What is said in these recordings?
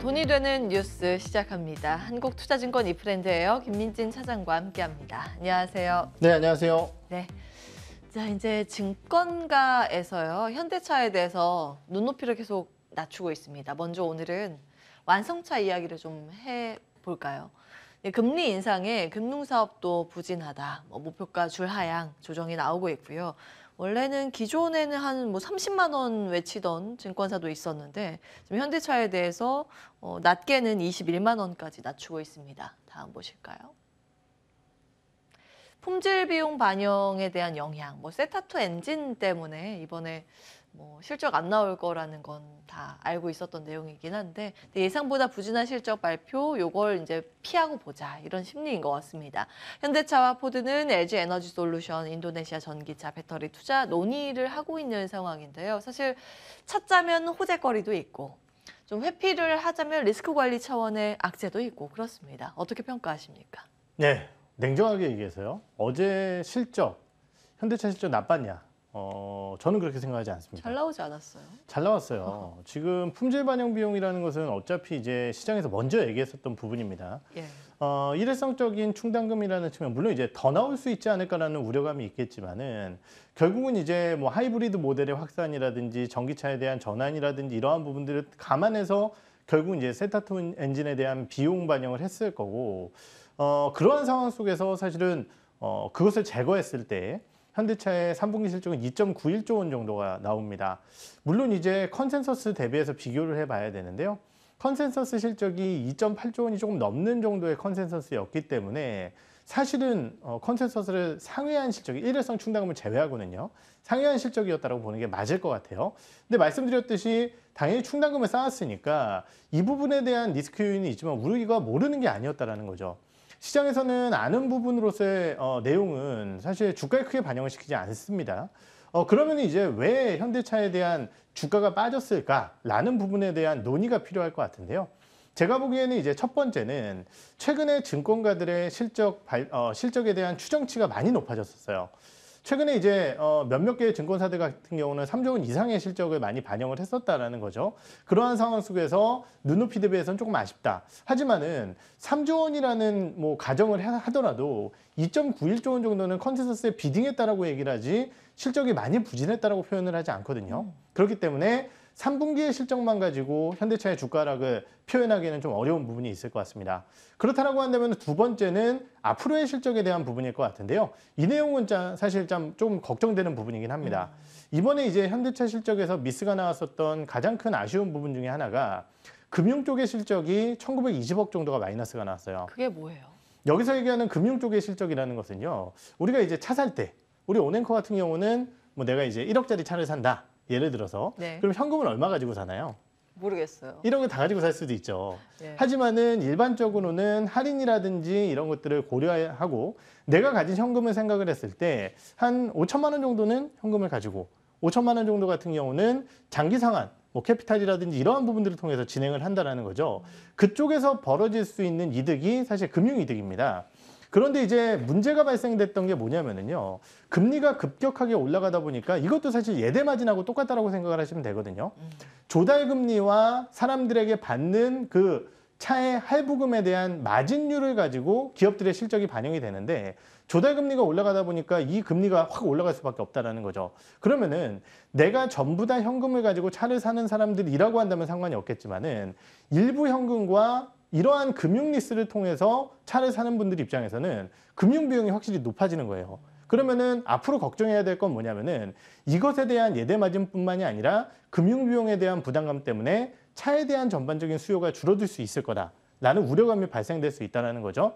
돈이 되는 뉴스 시작합니다. 한국투자증권 이프랜드예요. 김민진 차장과 함께합니다. 안녕하세요. 네, 안녕하세요. 네. 자, 이제 증권가에서요. 현대차에 대해서 눈높이를 계속 낮추고 있습니다. 먼저 오늘은 완성차 이야기를 좀 해볼까요? 예, 금리 인상에 금융사업도 부진하다, 뭐 목표가 줄하향 조정이 나오고 있고요. 원래는 기존에는 한 뭐 30만 원 외치던 증권사도 있었는데 지금 현대차에 대해서 어, 낮게는 21만 원까지 낮추고 있습니다. 다음 보실까요? 품질 비용 반영에 대한 영향, 뭐 세타투 엔진 때문에 이번에 뭐 실적 안 나올 거라는 건 다 알고 있었던 내용이긴 한데 예상보다 부진한 실적 발표 요걸 이제 피하고 보자 이런 심리인 것 같습니다. 현대차와 포드는 LG 에너지 솔루션, 인도네시아 전기차 배터리 투자 논의를 하고 있는 상황인데요. 사실 찾자면 호재거리도 있고 좀 회피를 하자면 리스크 관리 차원의 악재도 있고 그렇습니다. 어떻게 평가하십니까? 네, 냉정하게 얘기해서요. 어제 실적 현대차 실적 나빴냐? 어, 저는 그렇게 생각하지 않습니다. 잘 나오지 않았어요. 잘 나왔어요. 지금 품질 반영 비용이라는 것은 어차피 이제 시장에서 먼저 얘기했었던 부분입니다. 예. 어, 일회성적인 충당금이라는 측면, 물론 이제 더 나올 수 있지 않을까라는 우려감이 있겠지만은 결국은 이제 뭐 하이브리드 모델의 확산이라든지 전기차에 대한 전환이라든지 이러한 부분들을 감안해서 결국은 이제 세타톤 엔진에 대한 비용 반영을 했을 거고, 어, 그러한 상황 속에서 사실은 어, 그것을 제거했을 때 현대차의 3분기 실적은 2.91조 원 정도가 나옵니다. 물론 이제 컨센서스 대비해서 비교를 해봐야 되는데요. 컨센서스 실적이 2.8조 원이 조금 넘는 정도의 컨센서스였기 때문에 사실은 어, 컨센서스를 상회한 실적이 일회성 충당금을 제외하고는요 상회한 실적이었다고 보는 게 맞을 것 같아요 근데 말씀드렸듯이 당연히 충당금을 쌓았으니까 이 부분에 대한 리스크 요인이 있지만 우리가 모르는 게 아니었다라는 거죠 시장에서는 아는 부분으로서의 어, 내용은 사실 주가에 크게 반영을 시키지 않습니다. 어, 그러면 이제 왜 현대차에 대한 주가가 빠졌을까라는 부분에 대한 논의가 필요할 것 같은데요. 제가 보기에는 이제 첫 번째는 최근에 증권가들의 실적 발, 어, 실적에 대한 추정치가 많이 높아졌었어요. 최근에 이제 어 몇몇 개의 증권사들 같은 경우는 3조 원 이상의 실적을 많이 반영을 했었다라는 거죠. 그러한 상황 속에서 눈높이 대비해서는 조금 아쉽다. 하지만은 3조 원이라는 뭐 가정을 하더라도 2.91조 원 정도는 컨센서스에 비딩했다라고 얘기를 하지 실적이 많이 부진했다라고 표현을 하지 않거든요. 음. 그렇기 때문에 3분기의 실적만 가지고 현대차의 주가락을 표현하기에는 좀 어려운 부분이 있을 것 같습니다. 그렇다고 한다면 두 번째는 앞으로의 실적에 대한 부분일 것 같은데요. 이 내용은 사실 좀 걱정되는 부분이긴 합니다. 이번에 이제 현대차 실적에서 미스가 나왔었던 가장 큰 아쉬운 부분 중에 하나가 금융 쪽의 실적이 1920억 정도가 마이너스가 나왔어요. 그게 뭐예요? 여기서 얘기하는 금융 쪽의 실적이라는 것은요. 우리가 이제 차 살 때, 우리 오앵커 같은 경우는 뭐 내가 이제 1억짜리 차를 산다. 예를 들어서 네. 그럼 현금은 얼마 가지고 사나요? 모르겠어요. 이런 은다 가지고 살 수도 있죠. 네. 하지만은 일반적으로는 할인이라든지 이런 것들을 고려하고 내가 가진 현금을 생각을 했을 때 한 5천만 원 정도는 현금을 가지고 5천만 원 정도 같은 경우는 장기 상환 뭐 캐피탈이라든지 이러한 부분들을 통해서 진행을 한다라는 거죠. 그쪽에서 벌어질 수 있는 이득이 사실 금융 이득입니다. 그런데 이제 문제가 발생됐던 게 뭐냐면은요. 금리가 급격하게 올라가다 보니까 이것도 사실 예대 마진하고 똑같다라고 생각을 하시면 되거든요. 음. 조달 금리와 사람들에게 받는 그 차의 할부금에 대한 마진율을 가지고 기업들의 실적이 반영이 되는데 조달 금리가 올라가다 보니까 이 금리가 확 올라갈 수밖에 없다는 거죠. 그러면은 내가 전부 다 현금을 가지고 차를 사는 사람들이라고 한다면 상관이 없겠지만은 일부 현금과 이러한 금융 리스를 통해서 차를 사는 분들 입장에서는 금융 비용이 확실히 높아지는 거예요. 그러면은 앞으로 걱정해야 될 건 뭐냐면은 이것에 대한 예대 마진뿐만이 아니라 금융 비용에 대한 부담감 때문에 차에 대한 전반적인 수요가 줄어들 수 있을 거다라는 우려감이 발생될 수 있다는 거죠.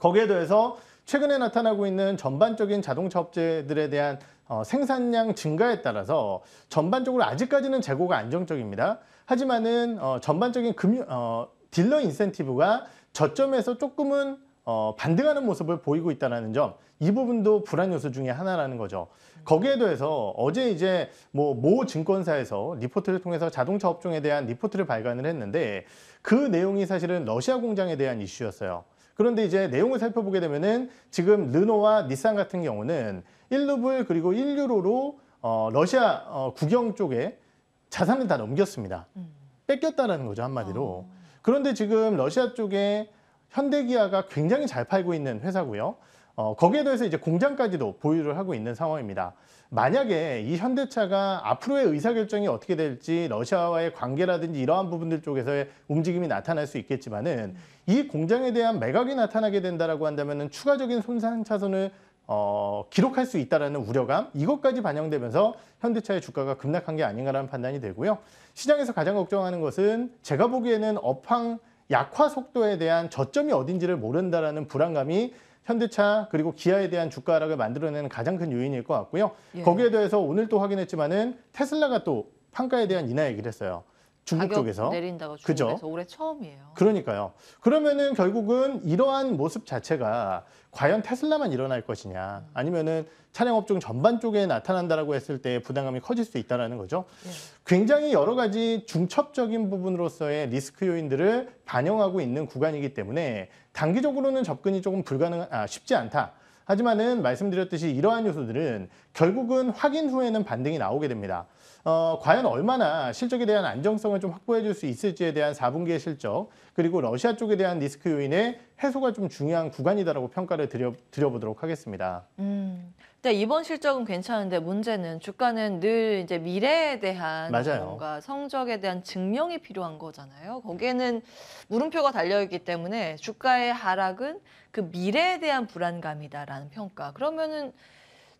거기에 더해서 최근에 나타나고 있는 전반적인 자동차 업체들에 대한 어, 생산량 증가에 따라서 전반적으로 아직까지는 재고가 안정적입니다. 하지만은 어, 전반적인 금융, 어, 딜러 인센티브가 저점에서 조금은 어, 반등하는 모습을 보이고 있다는 점, 이 부분도 불안 요소 중에 하나라는 거죠. 거기에 대해서 어제 이제 뭐 모 증권사에서 리포트를 통해서 자동차 업종에 대한 리포트를 발간을 했는데 그 내용이 사실은 러시아 공장에 대한 이슈였어요. 그런데 이제 내용을 살펴보게 되면은 지금 르노와 닛산 같은 경우는 1루블 그리고 1유로로 어, 러시아 어, 국영 쪽에 자산을 다 넘겼습니다. 음. 뺏겼다라는 거죠, 한마디로. 어. 그런데 지금 러시아 쪽에 현대기아가 굉장히 잘 팔고 있는 회사고요. 어, 거기에 대해서 이제 공장까지도 보유를 하고 있는 상황입니다. 만약에 이 현대차가 앞으로의 의사결정이 어떻게 될지 러시아와의 관계라든지 이러한 부분들 쪽에서의 움직임이 나타날 수 있겠지만은 이 공장에 대한 매각이 나타나게 된다라고 한다면은 추가적인 손상 차손을 어, 기록할 수 있다라는 우려감 이것까지 반영되면서 현대차의 주가가 급락한 게 아닌가라는 판단이 되고요. 시장에서 가장 걱정하는 것은 제가 보기에는 업황 약화 속도에 대한 저점이 어딘지를 모른다라는 불안감이 현대차 그리고 기아에 대한 주가 하락을 만들어내는 가장 큰 요인일 것 같고요. 예. 거기에 대해서 오늘 또 확인했지만은 테슬라가 또 판가에 대한 인하 얘기를 했어요. 중국 쪽에서 내린다고 그죠? 올해 처음이에요. 그러니까요. 그러면은 결국은 이러한 모습 자체가 과연 테슬라만 일어날 것이냐 아니면은 차량 업종 전반 쪽에 나타난다라고 했을 때 부담감이 커질 수 있다라는 거죠. 예. 굉장히 여러 가지 중첩적인 부분으로서의 리스크 요인들을 반영하고 있는 구간이기 때문에 단기적으로는 접근이 조금 불가능 아 쉽지 않다. 하지만은 말씀드렸듯이 이러한 요소들은 결국은 확인 후에는 반등이 나오게 됩니다. 어, 과연 얼마나 실적에 대한 안정성을 좀 확보해 줄 수 있을지에 대한 4분기의 실적 그리고 러시아 쪽에 대한 리스크 요인의 해소가 좀 중요한 구간이라고 평가를 드려, 드려보도록 하겠습니다. 음. 근 네, 이번 실적은 괜찮은데 문제는 주가는 늘 이제 미래에 대한 맞아요. 뭔가 성적에 대한 증명이 필요한 거잖아요. 거기에는 물음표가 달려 있기 때문에 주가의 하락은 그 미래에 대한 불안감이다라는 평가. 그러면은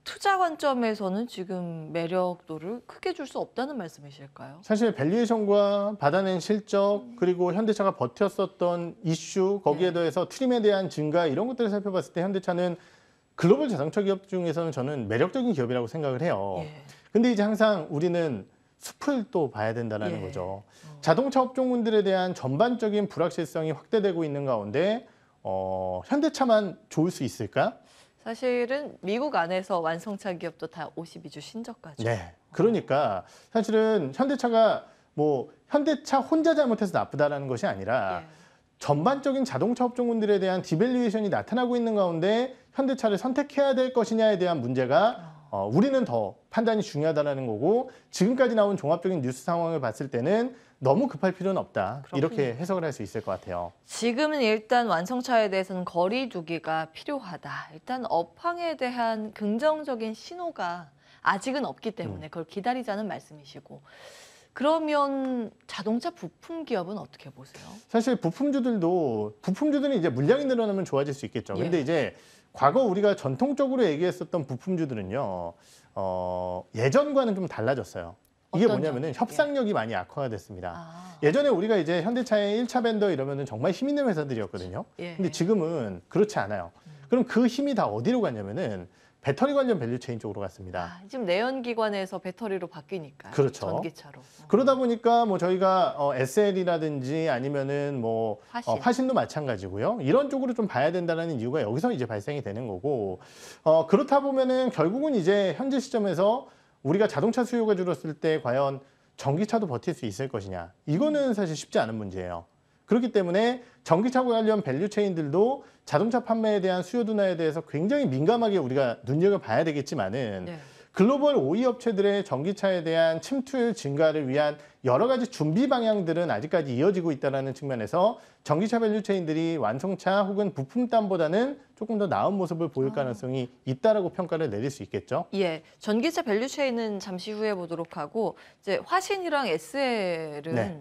투자 관점에서는 지금 매력도를 크게 줄 수 없다는 말씀이실까요? 사실 밸류에이션과 받아낸 실적 음. 그리고 현대차가 버텼었던 이슈 거기에 네. 더해서 트림에 대한 증가 이런 것들을 살펴봤을 때 현대차는 글로벌 자동차 기업 중에서는 저는 매력적인 기업이라고 생각을 해요. 예. 근데 이제 항상 우리는 숲을 또 봐야 된다는 예. 거죠. 어. 자동차 업종군들에 대한 전반적인 불확실성이 확대되고 있는 가운데 어, 현대차만 좋을 수 있을까? 사실은 미국 안에서 완성차 기업도 다 52주 신저가죠. 네. 그러니까 사실은 현대차가 뭐 현대차 혼자 잘못해서 나쁘다라는 것이 아니라 예. 전반적인 자동차 업종군들에 대한 디밸류에이션이 나타나고 있는 가운데 현대차를 선택해야 될 것이냐에 대한 문제가 어, 우리는 더 판단이 중요하다는 거고 지금까지 나온 종합적인 뉴스 상황을 봤을 때는 너무 급할 필요는 없다 그렇군요. 이렇게 해석을 할 수 있을 것 같아요. 지금은 일단 완성차에 대해서는 거리 두기가 필요하다. 일단 업황에 대한 긍정적인 신호가 아직은 없기 때문에 음. 그걸 기다리자는 말씀이시고 그러면 자동차 부품 기업은 어떻게 보세요? 사실 부품주들도 부품주들은 이제 물량이 늘어나면 좋아질 수 있겠죠. 예. 근데 이제 과거 우리가 전통적으로 얘기했었던 부품주들은요. 어, 예전과는 좀 달라졌어요. 이게 뭐냐면은 협상력이 예. 많이 악화됐습니다. 아. 예전에 우리가 이제 현대차의 일차 벤더 이러면은 정말 힘 있는 회사들이었거든요. 예. 근데 지금은 그렇지 않아요. 음. 그럼 그 힘이 다 어디로 갔냐면은 배터리 관련 밸류체인 쪽으로 갔습니다. 아, 지금 내연기관에서 배터리로 바뀌니까 그렇죠. 전기차로. 그러다 보니까 뭐 저희가 어, SL이라든지 아니면은 뭐 화신. 어, 화신도 마찬가지고요. 이런 쪽으로 좀 봐야 된다는 이유가 여기서 이제 발생이 되는 거고 어, 그렇다 보면은 결국은 이제 현재 시점에서 우리가 자동차 수요가 줄었을 때 과연 전기차도 버틸 수 있을 것이냐 이거는 사실 쉽지 않은 문제예요. 그렇기 때문에 전기차 관련 밸류체인들도 자동차 판매에 대한 수요 둔화에 대해서 굉장히 민감하게 우리가 눈여겨봐야 되겠지만은 네. 글로벌 5위 업체들의 전기차에 대한 침투율 증가를 위한 여러 가지 준비 방향들은 아직까지 이어지고 있다는 측면에서 전기차 밸류체인들이 완성차 혹은 부품단보다는 조금 더 나은 모습을 보일 아. 가능성이 있다라고 평가를 내릴 수 있겠죠. 예, 전기차 밸류체인은 잠시 후에 보도록 하고 이제 화신이랑 SL은 네.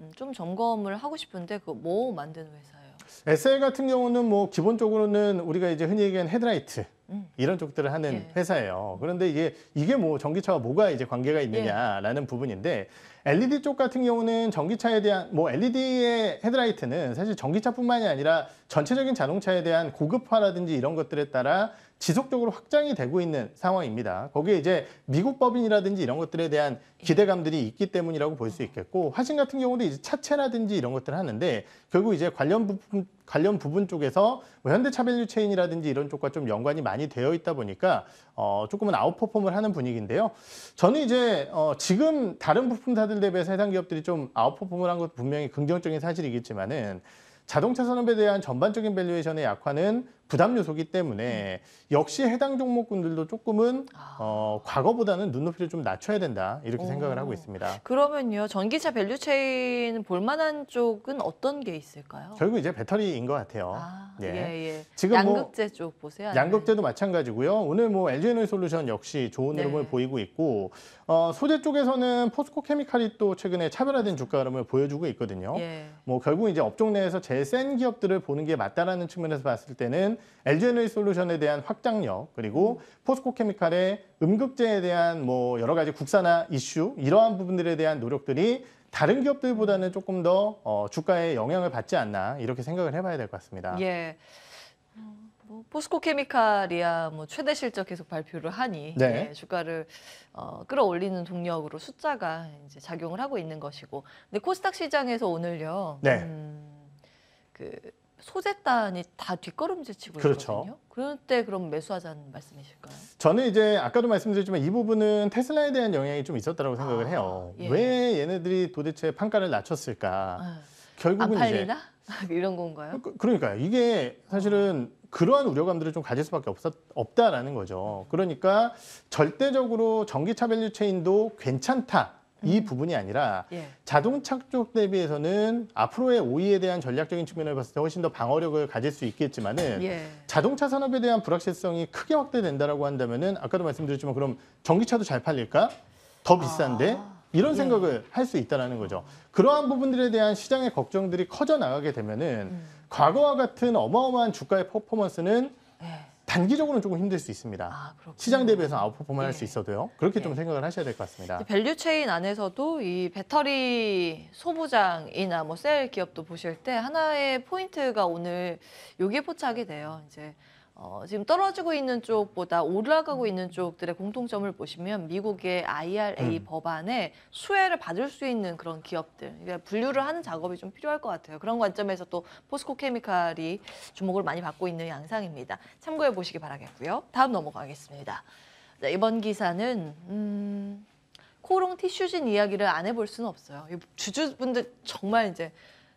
음, 좀 점검을 하고 싶은데 그 뭐 만드는 회사예요? SL 같은 경우는 뭐 기본적으로는 우리가 이제 흔히 얘기하는 헤드라이트 음. 이런 쪽들을 하는 예. 회사예요. 그런데 이게 이게 뭐 전기차와 뭐가 이제 관계가 있느냐라는 예. 부분인데 LED 쪽 같은 경우는 전기차에 대한 뭐 LED의 헤드라이트는 사실 전기차뿐만이 아니라 전체적인 자동차에 대한 고급화라든지 이런 것들에 따라 지속적으로 확장이 되고 있는 상황입니다. 거기에 이제 미국 법인이라든지 이런 것들에 대한 예. 기대감들이 있기 때문이라고 볼 수 있겠고 화신 같은 경우도 이제 차체라든지 이런 것들을 하는데 결국 이제 관련 부분 관련 부분 쪽에서 뭐 현대차 밸류 체인이라든지 이런 쪽과 좀 연관이 많이 되어 있다 보니까 어 조금은 아웃퍼폼을 하는 분위기인데요. 저는 이제 어 지금 다른 부품사들 대비해서 해당 기업들이 좀 아웃퍼폼을 한것 분명히 긍정적인 사실이겠지만은 자동차 산업에 대한 전반적인 밸류에이션의 약화는 부담 요소기 때문에 역시 해당 종목군들도 조금은 아. 어, 과거보다는 눈높이를 좀 낮춰야 된다 이렇게 생각을 하고 있습니다. 그러면요 전기차 밸류체인 볼만한 쪽은 어떤 게 있을까요? 결국 이제 배터리인 것 같아요. 아, 네. 예. 예. 지금 뭐 양극재 쪽 보세요. 양극재도 마찬가지고요. 오늘 뭐 LG 에너지 솔루션 역시 좋은 네. 흐름을 보이고 있고 어, 소재 쪽에서는 포스코 케미칼이 또 최근에 차별화된 주가 흐름을 보여주고 있거든요. 예. 뭐 결국 이제 업종 내에서 제일 센 기업들을 보는 게 맞다라는 측면에서 봤을 때는 엘지 l 에너지 솔루션에 대한 확장력 그리고 포스코케미칼의 음극재에 대한 뭐 여러 가지 국산화 이슈 이러한 부분들에 대한 노력들이 다른 기업들보다는 조금 더 어, 주가에 영향을 받지 않나 이렇게 생각을 해봐야 될 것 같습니다. 예. 뭐 포스코케미칼이야 뭐 최대 실적 계속 발표를 하니 네. 예, 주가를 어, 끌어올리는 동력으로 숫자가 이제 작용을 하고 있는 것이고 근데 코스닥 시장에서 오늘요 네. 음, 그 소재단이 다 뒷걸음질치고 그렇죠. 있거든요. 그럴 때 그럼 매수하자는 말씀이실까요? 저는 이제 아까도 말씀드렸지만 이 부분은 테슬라에 대한 영향이 좀 있었다고 생각을 아, 해요. 예. 왜 얘네들이 도대체 판가를 낮췄을까? 아, 결국은 안 팔리나? 이제 이런 건가요? 그, 러니까 이게 사실은 그러한 우려감들을 좀 가질 수밖에 없었, 없다라는 거죠. 그러니까 절대적으로 전기차 밸류 체인도 괜찮다. 이 부분이 아니라 예. 자동 차쪽 대비해서는 앞으로의 오이에 대한 전략적인 측면을 봤을 때 훨씬 더 방어력을 가질 수 있겠지만은 예. 자동차 산업에 대한 불확실성이 크게 확대된다라고 한다면은 아까도 말씀드렸지만 그럼 전기차도 잘 팔릴까? 더 아. 비싼데? 아. 이런 예. 생각을 예. 할수 있다라는 거죠. 그러한 부분들에 대한 시장의 걱정들이 커져 나가게 되면은 음. 과거와 같은 어마어마한 주가의 퍼포먼스는 예. 단기적으로는 조금 힘들 수 있습니다. 아, 시장 대비해서 아웃퍼포먼 할수 네. 있어도요. 그렇게 예. 좀 네. 생각을 하셔야 될 것 같습니다. 밸류 체인 안에서도 이 배터리 소부장이나 뭐 셀 기업도 보실 때 하나의 포인트가 오늘 여기에 포착이 돼요. 이제 어, 지금 떨어지고 있는 쪽보다 올라가고 있는 쪽들의 공통점을 보시면 미국의 IRA 음. 법안에 수혜를 받을 수 있는 그런 기업들 분류를 하는 작업이 좀 필요할 것 같아요. 그런 관점에서 또 포스코 케미칼이 주목을 많이 받고 있는 양상입니다. 참고해 보시기 바라겠고요. 다음 넘어가겠습니다. 자, 이번 기사는 음, 코롱 티슈진 이야기를 안 해볼 수는 없어요. 주주분들 정말 이제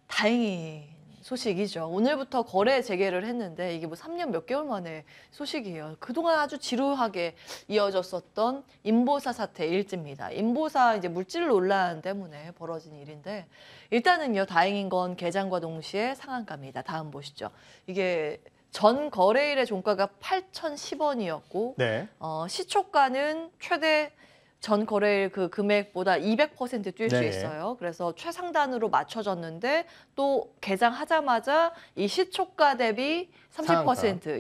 다행히 소식이죠. 오늘부터 거래 재개를 했는데 이게 뭐 3년 몇 개월 만에 소식이에요. 그동안 아주 지루하게 이어졌었던 인보사 사태 일지입니다. 인보사 이제 물질 논란 때문에 벌어진 일인데 일단은요 다행인 건 개장과 동시에 상한가입니다. 다음 보시죠. 이게 전 거래일의 종가가 8,010원이었고 네. 어, 시초가는 최대 전 거래일 그 금액보다 200%뛸 수 네. 있어요. 그래서 최상단으로 맞춰졌는데 또 개장하자마자 이 시초가 대비 30% 상한가.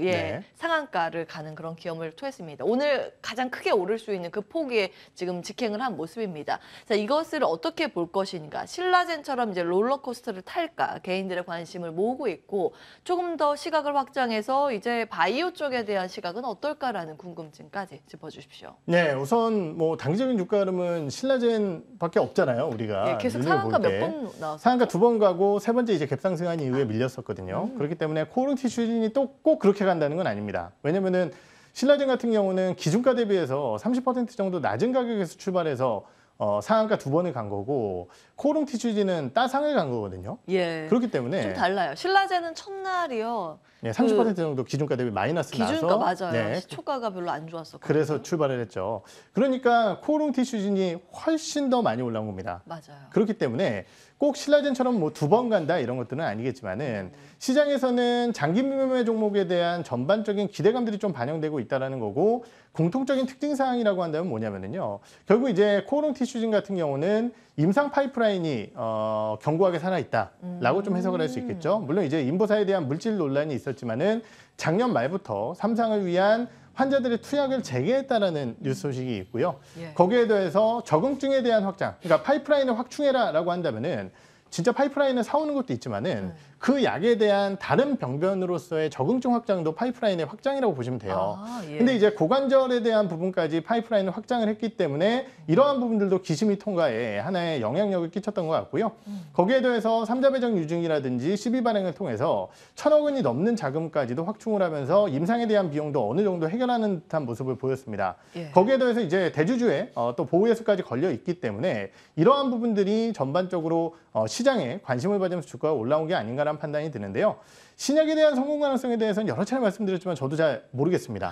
예 네. 상한가를 가는 그런 기업을 토했습니다. 오늘 가장 크게 오를 수 있는 그 폭에 지금 직행을 한 모습입니다. 자 이것을 어떻게 볼 것인가? 신라젠처럼 이제 롤러코스터를 탈까 개인들의 관심을 모으고 있고 조금 더 시각을 확장해서 이제 바이오 쪽에 대한 시각은 어떨까라는 궁금증까지 짚어주십시오. 네, 우선 뭐 당기적인 주가 흐름은 신라젠밖에 없잖아요. 우리가 예, 계속 상한가 몇 번 나왔어요. 상한가 두 번 가고 세 번째 이제 갭상승한 이후에 밀렸었거든요. 음. 그렇기 때문에 코오롱 티슈 신라이또꼭 그렇게 간다는 건 아닙니다. 왜냐면은 신라젠 같은 경우는 기준가 대비해서 30% 정도 낮은 가격에서 출발해서 어, 상한가 두 번을 간 거고 코오롱 티슈지는 따상을 간 거거든요. 예. 그렇기 때문에 좀 달라요. 신라제은 첫날이요. 네, 예, 30% 그, 정도 기준가 대비 마이너스 기준가 나서 맞아요. 네. 초가가 별로 안좋았었 그래서 출발을 했죠. 그러니까 코오롱 티슈진이 훨씬 더 많이 올라온 겁니다. 맞아요. 그렇기 때문에 꼭 신라젠처럼 뭐 두 번 간다 이런 것들은 아니겠지만은 시장에서는 장기 매매 종목에 대한 전반적인 기대감들이 좀 반영되고 있다라는 거고 공통적인 특징 사항이라고 한다면 뭐냐면은요. 결국 이제 코오롱 티슈진 같은 경우는 임상 파이프라인이 어, 견고하게 살아 있다라고 좀 해석을 할 수 있겠죠. 물론 이제 인보사에 대한 물질 논란이 있었지만은 작년 말부터 삼상을 위한 환자들의 투약을 재개했다라는 뉴스 소식이 있고요. 예. 거기에 더해서 적응증에 대한 확장, 그러니까 파이프라인을 확충해라라고 한다면은 진짜 파이프라인을 사오는 것도 있지만은 네. 그 약에 대한 다른 병변으로서의 적응증 확장도 파이프라인의 확장이라고 보시면 돼요. 아, 예. 근데 이제 고관절에 대한 부분까지 파이프라인을 확장을 했기 때문에 이러한 부분들도 기심이 통과에 하나의 영향력을 끼쳤던 것 같고요. 음. 거기에 더해서 삼자배정 유증이라든지 시비 발행을 통해서 천억 원이 넘는 자금까지도 확충을 하면서 임상에 대한 비용도 어느 정도 해결하는 듯한 모습을 보였습니다. 예. 거기에 더해서 이제 대주주의 어, 또 보호예수까지 걸려 있기 때문에 이러한 부분들이 전반적으로 어, 시장에 관심을 받으면서 주가가 올라온 게 아닌가라는 아니 판단이 드는데요. 신약에 대한 성공 가능성에 대해서는 여러 차례 말씀드렸지만 저도 잘 모르겠습니다.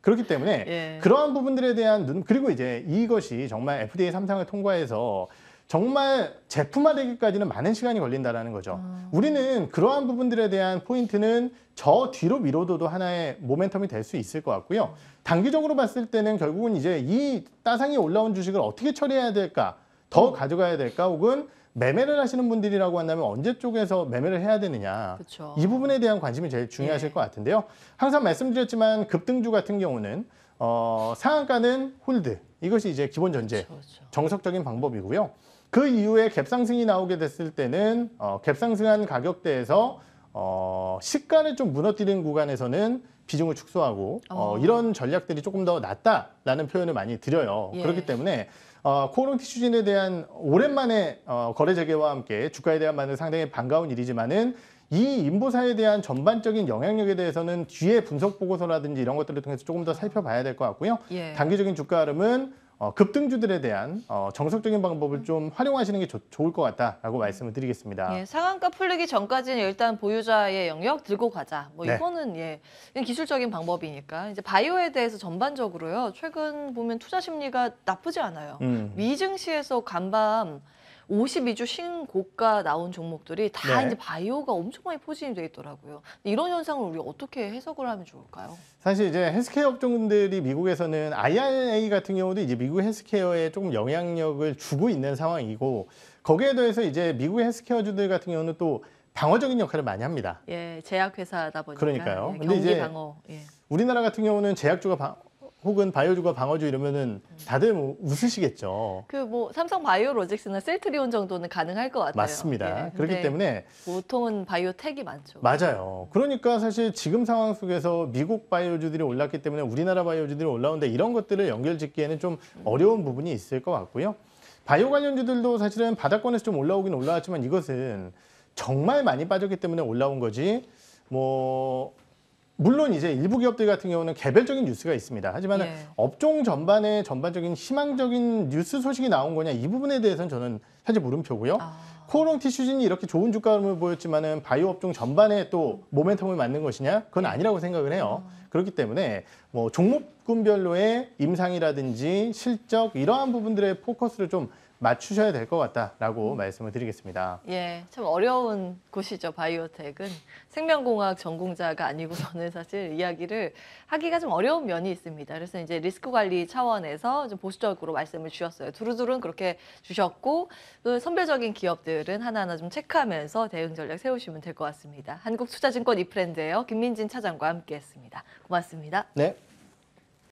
그렇기 때문에 예. 그러한 부분들에 대한 눈 그리고 이제 이것이 정말 FDA 삼상을 통과해서 정말 제품화되기까지는 많은 시간이 걸린다라는 거죠. 아. 우리는 그러한 부분들에 대한 포인트는 저 뒤로 미뤄도도 하나의 모멘텀이 될 수 있을 것 같고요. 단기적으로 봤을 때는 결국은 이제 이 따상이 올라온 주식을 어떻게 처리해야 될까, 더 음. 가져가야 될까, 혹은 매매를 하시는 분들이라고 한다면 언제 쪽에서 매매를 해야 되느냐 그쵸. 이 부분에 대한 관심이 제일 중요하실 예. 것 같은데요. 항상 말씀드렸지만 급등주 같은 경우는 어, 상한가는 홀드 이것이 이제 기본 전제 그쵸, 그쵸. 정석적인 방법이고요. 그 이후에 갭상승이 나오게 됐을 때는 어, 갭상승한 가격대에서 어, 시가를 좀무너뜨린 구간에서는 비중을 축소하고 어, 어. 이런 전략들이 조금 더 낫다라는 표현을 많이 드려요. 예. 그렇기 때문에 어, 코오롱 티슈진에 대한 오랜만에 어, 거래 재개와 함께 주가에 대한 반응 상당히 반가운 일이지만은 이 인보사에 대한 전반적인 영향력에 대해서는 뒤에 분석 보고서라든지 이런 것들을 통해서 조금 더 살펴봐야 될 것 같고요. 예. 단기적인 주가 흐름은 어, 급등주들에 대한 어, 정석적인 방법을 음. 좀 활용하시는 게 조, 좋을 것 같다라고 음. 말씀을 드리겠습니다. 예, 상한가 풀리기 전까지는 일단 보유자의 영역 들고 가자. 뭐 네. 이거는 예, 기술적인 방법이니까 이제 바이오에 대해서 전반적으로요. 최근 보면 투자 심리가 나쁘지 않아요. 음. 미증시에서 간밤 52주 신고가 나온 종목들이 다 네. 이제 바이오가 엄청 많이 포진이 돼 있더라고요. 이런 현상을 우리가 어떻게 해석을 하면 좋을까요? 사실 이제 헬스케어 업종들이 미국에서는 IRA 같은 경우도 이제 미국 헬스케어에 조금 영향력을 주고 있는 상황이고 거기에 더해서 이제 미국 헬스케어주들 같은 경우는 또 방어적인 역할을 많이 합니다. 예, 제약회사다 보니까 그러니까요. 예, 경기 근데 이제 방어. 예. 우리나라 같은 경우는 제약주가 방, 어 혹은 바이오주가 방어주 이러면은 다들 뭐 웃으시겠죠. 그 뭐 삼성 바이오로직스나 셀트리온 정도는 가능할 것 같아요. 맞습니다. 예, 그렇기 때문에 보통은 바이오텍이 많죠. 맞아요. 그러니까 사실 지금 상황 속에서 미국 바이오주들이 올랐기 때문에 우리나라 바이오주들이 올라온는데 이런 것들을 연결짓기에는 좀 어려운 부분이 있을 것 같고요. 바이오 관련주들도 사실은 바닥권에서 좀 올라오긴 올라왔지만 이것은 정말 많이 빠졌기 때문에 올라온 거지 뭐 물론 이제 일부 기업들 같은 경우는 개별적인 뉴스가 있습니다. 하지만 예. 업종 전반에 전반적인 희망적인 뉴스 소식이 나온 거냐 이 부분에 대해서는 저는 사실 물음표고요. 아. 코오롱 티슈진이 이렇게 좋은 주가를 보였지만은 바이오 업종 전반에 또 모멘텀을 맞는 것이냐? 그건 예. 아니라고 생각을 해요. 음. 그렇기 때문에 뭐 종목군별로의 임상이라든지 실적 이러한 부분들의 포커스를 좀 맞추셔야 될 것 같다라고 음. 말씀을 드리겠습니다. 예, 참 어려운 곳이죠. 바이오텍은 생명공학 전공자가 아니고서는 사실 이야기를 하기가 좀 어려운 면이 있습니다. 그래서 이제 리스크 관리 차원에서 좀 보수적으로 말씀을 주셨어요. 두루두루 그렇게 주셨고 그 선별적인 기업들은 하나하나 좀 체크하면서 대응 전략 세우시면 될 것 같습니다. 한국투자증권 이프랜드예요. 김민진 차장과 함께했습니다. 고맙습니다. 네.